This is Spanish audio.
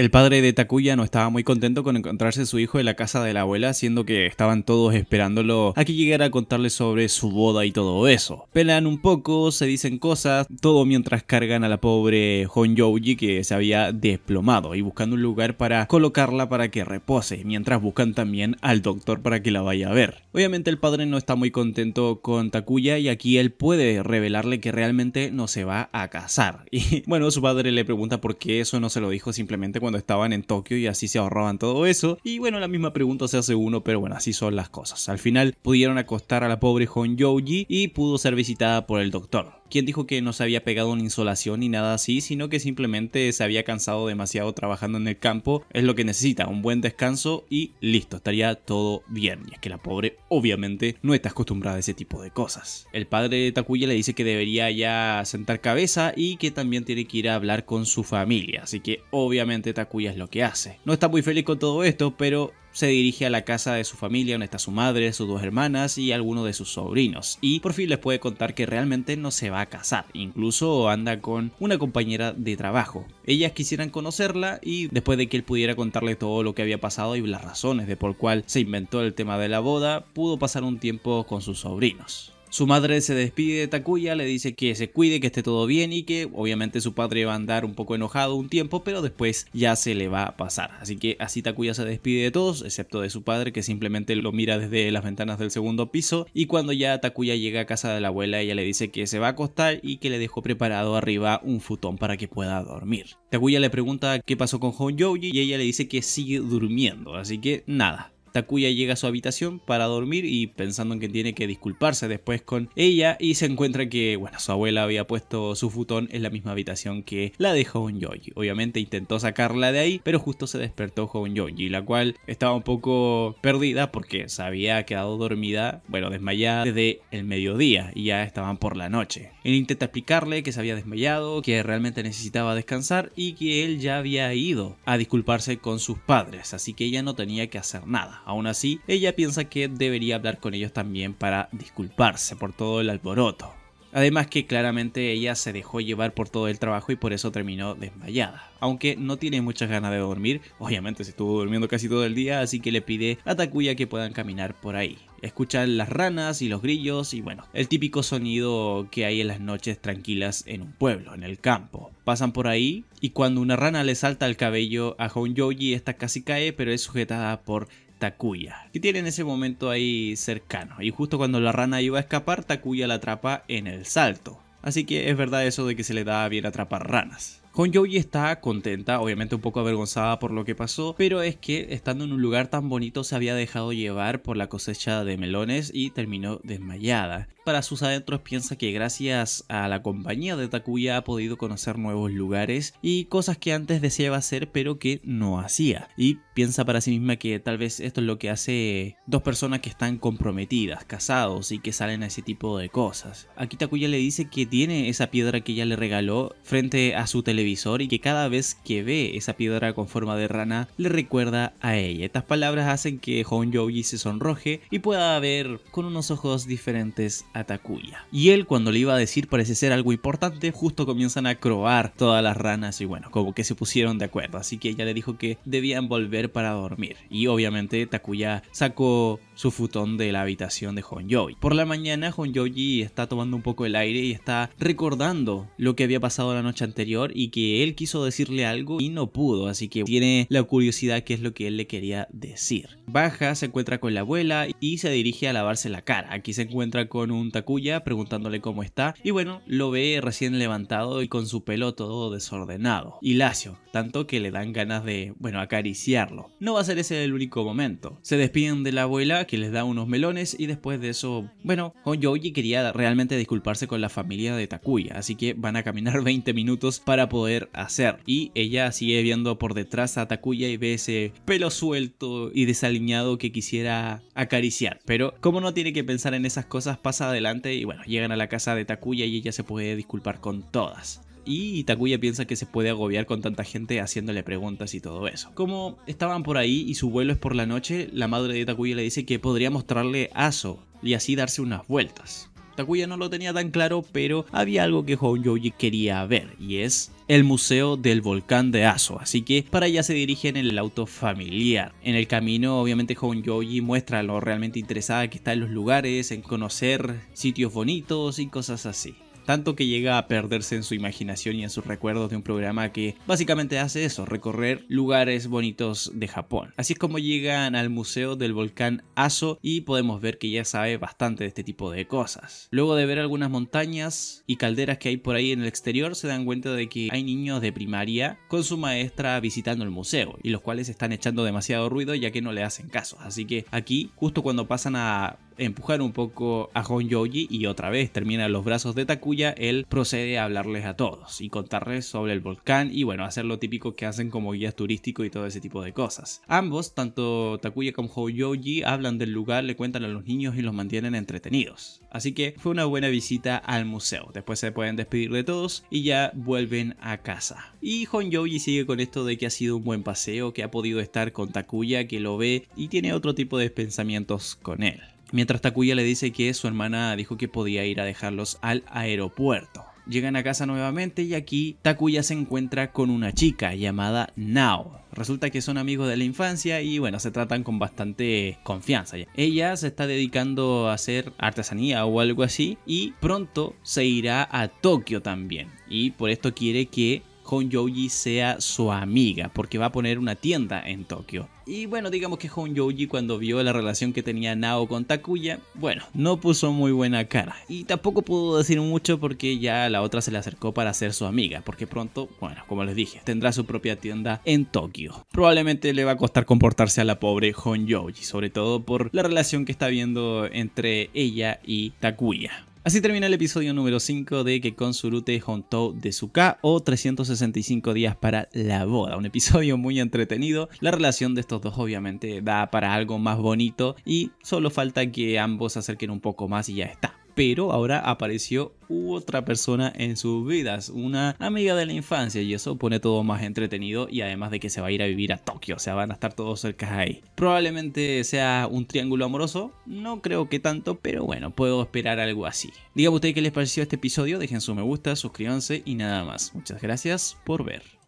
El padre de Takuya no estaba muy contento con encontrarse su hijo en la casa de la abuela, siendo que estaban todos esperándolo a que llegara a contarle sobre su boda y todo eso. Pelan un poco, se dicen cosas, todo mientras cargan a la pobre Honjouji que se había desplomado y buscando un lugar para colocarla para que repose, mientras buscan también al doctor para que la vaya a ver. Obviamente el padre no está muy contento con Takuya y aquí él puede revelarle que realmente no se va a casar. Y bueno, su padre le pregunta por qué eso no se lo dijo simplemente cuando estaban en Tokio y así se ahorraban todo eso. Y bueno, la misma pregunta se hace uno, pero bueno, así son las cosas. Al final pudieron acostar a la pobre Yoji y pudo ser visitada por el doctor quien dijo que no se había pegado una insolación ni nada así, sino que simplemente se había cansado demasiado trabajando en el campo, es lo que necesita, un buen descanso y listo, estaría todo bien. Y es que la pobre obviamente no está acostumbrada a ese tipo de cosas. El padre de Takuya le dice que debería ya sentar cabeza y que también tiene que ir a hablar con su familia, así que obviamente Cuya es lo que hace. No está muy feliz con todo esto, pero se dirige a la casa de su familia donde está su madre, sus dos hermanas y algunos de sus sobrinos. Y por fin les puede contar que realmente no se va a casar, incluso anda con una compañera de trabajo. Ellas quisieran conocerla y después de que él pudiera contarle todo lo que había pasado y las razones de por cual se inventó el tema de la boda, pudo pasar un tiempo con sus sobrinos. Su madre se despide de Takuya, le dice que se cuide, que esté todo bien y que obviamente su padre va a andar un poco enojado un tiempo, pero después ya se le va a pasar. Así que así Takuya se despide de todos, excepto de su padre que simplemente lo mira desde las ventanas del segundo piso y cuando ya Takuya llega a casa de la abuela, ella le dice que se va a acostar y que le dejó preparado arriba un futón para que pueda dormir. Takuya le pregunta qué pasó con Honjoji y ella le dice que sigue durmiendo, así que nada, Takuya llega a su habitación para dormir y pensando en que tiene que disculparse después con ella y se encuentra que, bueno, su abuela había puesto su futón en la misma habitación que la de hong Obviamente intentó sacarla de ahí, pero justo se despertó hong Yoji, la cual estaba un poco perdida porque se había quedado dormida, bueno, desmayada desde el mediodía y ya estaban por la noche. Él intenta explicarle que se había desmayado, que realmente necesitaba descansar y que él ya había ido a disculparse con sus padres, así que ella no tenía que hacer nada. Aún así, ella piensa que debería hablar con ellos también para disculparse por todo el alboroto. Además que claramente ella se dejó llevar por todo el trabajo y por eso terminó desmayada. Aunque no tiene muchas ganas de dormir, obviamente se estuvo durmiendo casi todo el día, así que le pide a Takuya que puedan caminar por ahí. Escuchan las ranas y los grillos y bueno, el típico sonido que hay en las noches tranquilas en un pueblo, en el campo. Pasan por ahí y cuando una rana le salta al cabello a Honjoji, esta casi cae, pero es sujetada por Takuya, que tiene en ese momento ahí cercano. Y justo cuando la rana iba a escapar, Takuya la atrapa en el salto. Así que es verdad eso de que se le da bien atrapar ranas. Honjoy está contenta, obviamente un poco avergonzada por lo que pasó, pero es que estando en un lugar tan bonito se había dejado llevar por la cosecha de melones y terminó desmayada para sus adentros piensa que gracias a la compañía de Takuya ha podido conocer nuevos lugares y cosas que antes deseaba hacer pero que no hacía. Y piensa para sí misma que tal vez esto es lo que hace dos personas que están comprometidas, casados y que salen a ese tipo de cosas. Aquí Takuya le dice que tiene esa piedra que ella le regaló frente a su televisor y que cada vez que ve esa piedra con forma de rana le recuerda a ella. Estas palabras hacen que Hon se sonroje y pueda ver con unos ojos diferentes a Takuya. Y él cuando le iba a decir parece ser algo importante, justo comienzan a croar todas las ranas y bueno, como que se pusieron de acuerdo. Así que ella le dijo que debían volver para dormir. Y obviamente Takuya sacó su futón de la habitación de Honyoji. Por la mañana, Honyoji está tomando un poco el aire y está recordando lo que había pasado la noche anterior y que él quiso decirle algo y no pudo, así que tiene la curiosidad qué es lo que él le quería decir. Baja, se encuentra con la abuela y se dirige a lavarse la cara. Aquí se encuentra con un Takuya preguntándole cómo está y bueno, lo ve recién levantado y con su pelo todo desordenado y lacio, tanto que le dan ganas de, bueno, acariciarlo. No va a ser ese el único momento. Se despiden de la abuela que les da unos melones y después de eso, bueno, Honjoji quería realmente disculparse con la familia de Takuya, así que van a caminar 20 minutos para poder hacer. Y ella sigue viendo por detrás a Takuya y ve ese pelo suelto y desaliñado que quisiera acariciar. Pero como no tiene que pensar en esas cosas, pasa adelante y bueno, llegan a la casa de Takuya y ella se puede disculpar con todas y Takuya piensa que se puede agobiar con tanta gente haciéndole preguntas y todo eso. Como estaban por ahí y su vuelo es por la noche, la madre de Takuya le dice que podría mostrarle Aso y así darse unas vueltas. Takuya no lo tenía tan claro, pero había algo que Honjoji quería ver y es el museo del volcán de Aso, así que para allá se dirigen en el auto familiar. En el camino, obviamente, Honjoji muestra lo realmente interesada que está en los lugares, en conocer sitios bonitos y cosas así tanto que llega a perderse en su imaginación y en sus recuerdos de un programa que básicamente hace eso, recorrer lugares bonitos de Japón. Así es como llegan al Museo del Volcán Aso y podemos ver que ya sabe bastante de este tipo de cosas. Luego de ver algunas montañas y calderas que hay por ahí en el exterior, se dan cuenta de que hay niños de primaria con su maestra visitando el museo y los cuales están echando demasiado ruido ya que no le hacen caso. Así que aquí, justo cuando pasan a empujar un poco a Honyoji y otra vez termina los brazos de Takuya, él procede a hablarles a todos y contarles sobre el volcán y bueno, hacer lo típico que hacen como guías turísticos y todo ese tipo de cosas. Ambos, tanto Takuya como Honyoji, hablan del lugar, le cuentan a los niños y los mantienen entretenidos. Así que fue una buena visita al museo. Después se pueden despedir de todos y ya vuelven a casa. Y Honyoji sigue con esto de que ha sido un buen paseo, que ha podido estar con Takuya, que lo ve y tiene otro tipo de pensamientos con él. Mientras Takuya le dice que su hermana dijo que podía ir a dejarlos al aeropuerto. Llegan a casa nuevamente y aquí Takuya se encuentra con una chica llamada Nao. Resulta que son amigos de la infancia y bueno, se tratan con bastante confianza. Ella se está dedicando a hacer artesanía o algo así y pronto se irá a Tokio también. Y por esto quiere que Hon Yoji sea su amiga, porque va a poner una tienda en Tokio. Y bueno, digamos que Hon cuando vio la relación que tenía Nao con Takuya, bueno, no puso muy buena cara. Y tampoco pudo decir mucho porque ya la otra se le acercó para ser su amiga, porque pronto, bueno, como les dije, tendrá su propia tienda en Tokio. Probablemente le va a costar comportarse a la pobre Hon sobre todo por la relación que está viendo entre ella y Takuya. Así termina el episodio número 5 de Que Konsurute Hontou de Suka o 365 días para la boda. Un episodio muy entretenido. La relación de estos dos obviamente da para algo más bonito y solo falta que ambos se acerquen un poco más y ya está pero ahora apareció otra persona en sus vidas, una amiga de la infancia y eso pone todo más entretenido y además de que se va a ir a vivir a Tokio, o sea, van a estar todos cerca ahí. Probablemente sea un triángulo amoroso, no creo que tanto, pero bueno, puedo esperar algo así. Díganme ustedes qué les pareció este episodio, dejen su me gusta, suscríbanse y nada más. Muchas gracias por ver.